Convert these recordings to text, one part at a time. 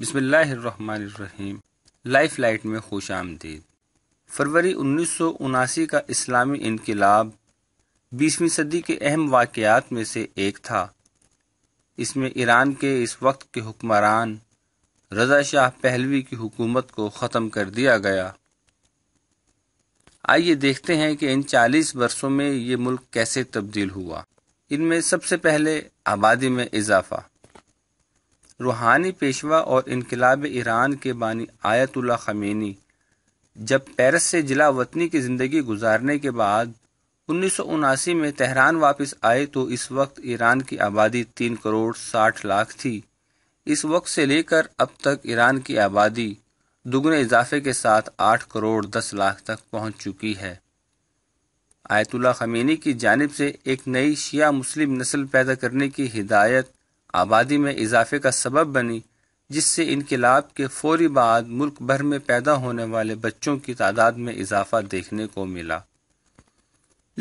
بسم اللہ الرحمن الرحیم لائف لائٹ میں خوش آمدید فروری انیس سو اناسی کا اسلامی انقلاب بیسویں صدی کے اہم واقعات میں سے ایک تھا اس میں ایران کے اس وقت کے حکمران رضا شاہ پہلوی کی حکومت کو ختم کر دیا گیا آئیے دیکھتے ہیں کہ ان چالیس برسوں میں یہ ملک کیسے تبدیل ہوا ان میں سب سے پہلے آبادی میں اضافہ روحانی پیشوا اور انقلاب ایران کے بانی آیت اللہ خمینی جب پیرس سے جلا وطنی کی زندگی گزارنے کے بعد انیس سو اناسی میں تہران واپس آئے تو اس وقت ایران کی آبادی تین کروڑ ساٹھ لاکھ تھی اس وقت سے لے کر اب تک ایران کی آبادی دگنے اضافے کے ساتھ آٹھ کروڑ دس لاکھ تک پہنچ چکی ہے آیت اللہ خمینی کی جانب سے ایک نئی شیعہ مسلم نسل پیدا کرنے کی ہدایت آبادی میں اضافے کا سبب بنی جس سے انقلاب کے فوری بعد ملک بھر میں پیدا ہونے والے بچوں کی تعداد میں اضافہ دیکھنے کو ملا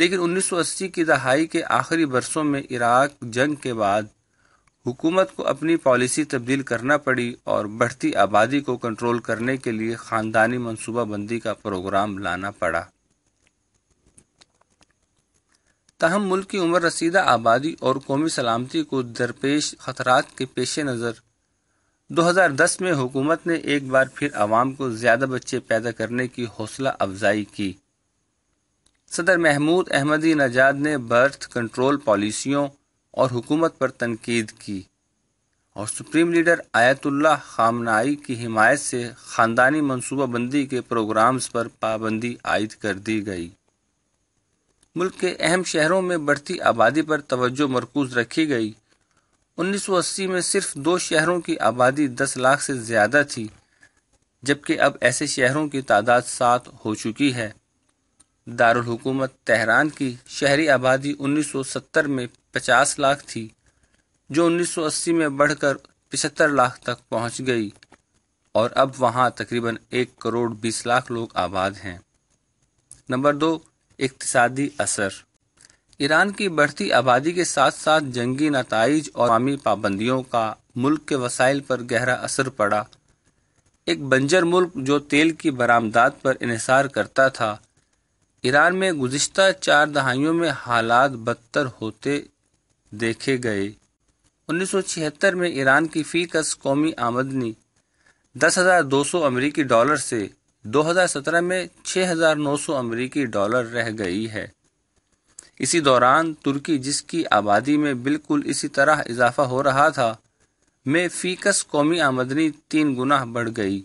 لیکن انیس سو اسی کی دہائی کے آخری برسوں میں عراق جنگ کے بعد حکومت کو اپنی پالیسی تبدیل کرنا پڑی اور بڑھتی آبادی کو کنٹرول کرنے کے لیے خاندانی منصوبہ بندی کا پروگرام لانا پڑا تاہم ملک کی عمر رسیدہ آبادی اور قومی سلامتی کو درپیش خطرات کے پیش نظر دو ہزار دس میں حکومت نے ایک بار پھر عوام کو زیادہ بچے پیدا کرنے کی حوصلہ افزائی کی صدر محمود احمدی نجاد نے برتھ کنٹرول پالیسیوں اور حکومت پر تنقید کی اور سپریم لیڈر آیت اللہ خامنائی کی حمایت سے خاندانی منصوبہ بندی کے پروگرامز پر پابندی عائد کر دی گئی ملک کے اہم شہروں میں بڑھتی آبادی پر توجہ مرکوز رکھی گئی انیس سو اسی میں صرف دو شہروں کی آبادی دس لاکھ سے زیادہ تھی جبکہ اب ایسے شہروں کی تعداد سات ہو چکی ہے دارالحکومت تہران کی شہری آبادی انیس سو ستر میں پچاس لاکھ تھی جو انیس سو اسی میں بڑھ کر پچہتر لاکھ تک پہنچ گئی اور اب وہاں تقریباً ایک کروڑ بیس لاکھ لوگ آباد ہیں نمبر دو اقتصادی اثر ایران کی بڑھتی آبادی کے ساتھ ساتھ جنگی نتائج اور عوامی پابندیوں کا ملک کے وسائل پر گہرا اثر پڑا ایک بنجر ملک جو تیل کی برآمدات پر انحصار کرتا تھا ایران میں گزشتہ چار دہائیوں میں حالات بدتر ہوتے دیکھے گئے انیس سو چھہتر میں ایران کی فی کس قومی آمدنی دس ہزار دو سو امریکی ڈالر سے دو ہزار سترہ میں چھ ہزار نو سو امریکی ڈالر رہ گئی ہے اسی دوران ترکی جس کی آبادی میں بالکل اسی طرح اضافہ ہو رہا تھا میں فیکس قومی آمدنی تین گنا بڑھ گئی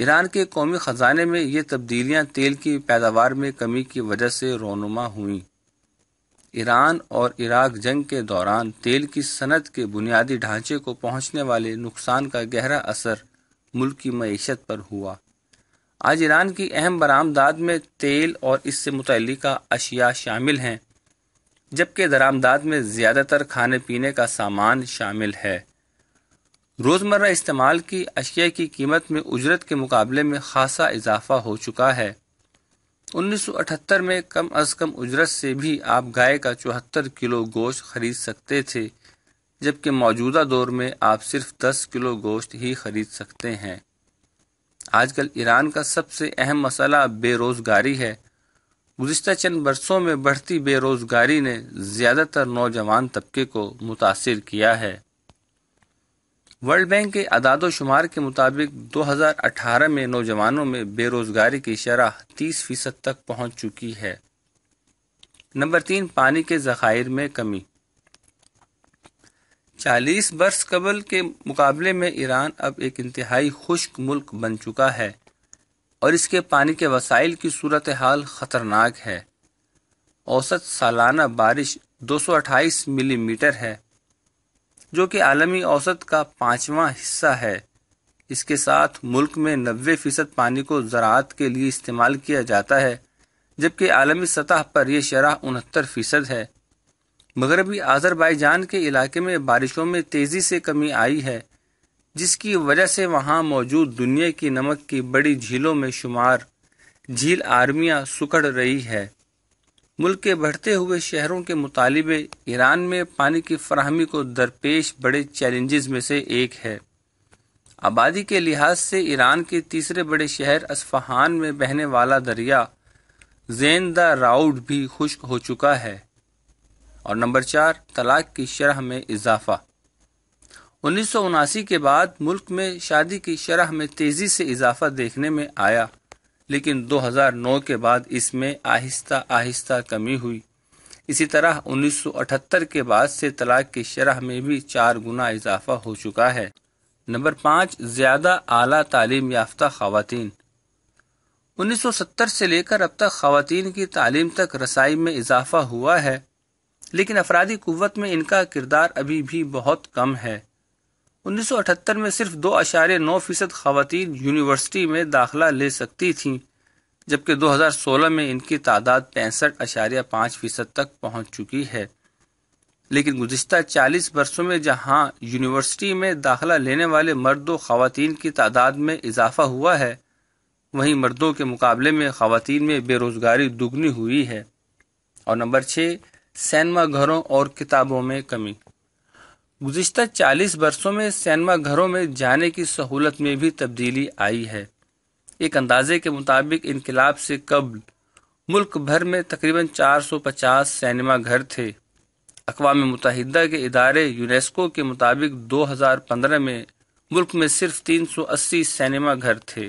ایران کے قومی خزانے میں یہ تبدیلیاں تیل کی پیداوار میں کمی کی وجہ سے رونما ہوئیں ایران اور عراق جنگ کے دوران تیل کی صنعت کے بنیادی ڈھانچے کو پہنچنے والے نقصان کا گہرا اثر ملک کی معیشت پر ہوا آج ایران کی اہم برآمدات میں تیل اور اس سے متعلقہ اشیاء شامل ہیں جبکہ درآمدات میں زیادہ تر کھانے پینے کا سامان شامل ہے روز مرہ استعمال کی اشیاء کی قیمت میں اجرت کے مقابلے میں خاصا اضافہ ہو چکا ہے انیس سو اٹھتر میں کم از کم اجرت سے بھی آپ گائے کا چوہتر کلو گوشت خرید سکتے تھے جبکہ موجودہ دور میں آپ صرف دس کلو گوشت ہی خرید سکتے ہیں آج کل ایران کا سب سے اہم مسئلہ بے روزگاری ہے گزشتہ چند برسوں میں بڑھتی بے روزگاری نے زیادہ تر نوجوان طبقے کو متاثر کیا ہے ورلڈ بینک کے اداد و شمار کے مطابق دو ہزار اٹھارہ میں نوجوانوں میں بے روزگاری کی شرح تیس فیصد تک پہنچ چکی ہے نمبر تین پانی کے ذخائر میں کمی چالیس برس قبل کے مقابلے میں ایران اب ایک انتہائی خشک ملک بن چکا ہے اور اس کے پانی کے وسائل کی صورتحال خطرناک ہے اوسط سالانہ بارش دو سو اٹھائیس ملی میٹر ہے جو کہ عالمی اوسط کا پانچواں حصہ ہے اس کے ساتھ ملک میں نوے فیصد پانی کو زراعت کے لیے استعمال کیا جاتا ہے جبکہ عالمی سطح پر یہ شرح انہتر فیصد ہے مغربی آذربائی جان کے علاقے میں بارشوں میں تیزی سے کمی آئی ہے جس کی وجہ سے وہاں موجود دنیا کی نمک کی بڑی جھیلوں میں شمار جھیل آرمیاں سکڑ رہی ہے ملک کے بڑھتے ہوئے شہروں کے مطالبے ایران میں پانی کی فراہمی کو درپیش بڑے چیلنجز میں سے ایک ہے آبادی کے لحاظ سے ایران کے تیسرے بڑے شہر اصفہان میں بہنے والا دریا زین دا راؤڈ بھی خشک ہو چکا ہے اور نمبر چار طلاق کی شرح میں اضافہ انیس سو اناسی کے بعد ملک میں شادی کی شرح میں تیزی سے اضافہ دیکھنے میں آیا لیکن دو ہزار نو کے بعد اس میں آہستہ آہستہ کمی ہوئی اسی طرح انیس سو اٹھتر کے بعد سے طلاق کی شرح میں بھی چار گنا اضافہ ہو چکا ہے نمبر پانچ زیادہ اعلیٰ تعلیم یافتہ خواتین انیس سو ستر سے لے کر اب تک خواتین کی تعلیم تک رسائی میں اضافہ ہوا ہے لیکن افرادی قوت میں ان کا کردار ابھی بھی بہت کم ہے انیس سو اٹھتر میں صرف دو اشارے نو فیصد خواتین یونیورسٹی میں داخلہ لے سکتی تھیں جبکہ دو ہزار سولہ میں ان کی تعداد پینسٹھ اشاریہ پانچ فیصد تک پہنچ چکی ہے لیکن گزشتہ چالیس برسوں میں جہاں یونیورسٹی میں داخلہ لینے والے مرد و خواتین کی تعداد میں اضافہ ہوا ہے وہیں مردوں کے مقابلے میں خواتین میں بے روزگاری دگنی ہوئی ہے اور نمبر چھ سینما گھروں اور کتابوں میں کمی گزشتہ چالیس برسوں میں سینما گھروں میں جانے کی سہولت میں بھی تبدیلی آئی ہے ایک اندازے کے مطابق انقلاب سے قبل ملک بھر میں تقریباً چار سو پچاس سینما گھر تھے اقوام متحدہ کے ادارے یونیسکو کے مطابق دو ہزار پندرہ میں ملک میں صرف تین سو اسی سینما گھر تھے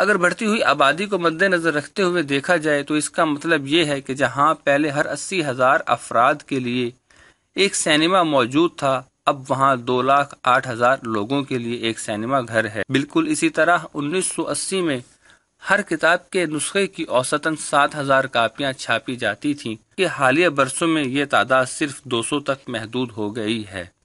اگر بڑھتی ہوئی آبادی کو مد نظر رکھتے ہوئے دیکھا جائے تو اس کا مطلب یہ ہے کہ جہاں پہلے ہر اسی ہزار افراد کے لیے ایک سینیما موجود تھا اب وہاں دو لاکھ آٹھ ہزار لوگوں کے لیے ایک سینما گھر ہے بالکل اسی طرح انیس سو اسی میں ہر کتاب کے نسخے کی اوسطاً سات ہزار کاپیاں چھاپی جاتی تھیں کہ حالیہ برسوں میں یہ تعداد صرف دو سو تک محدود ہو گئی ہے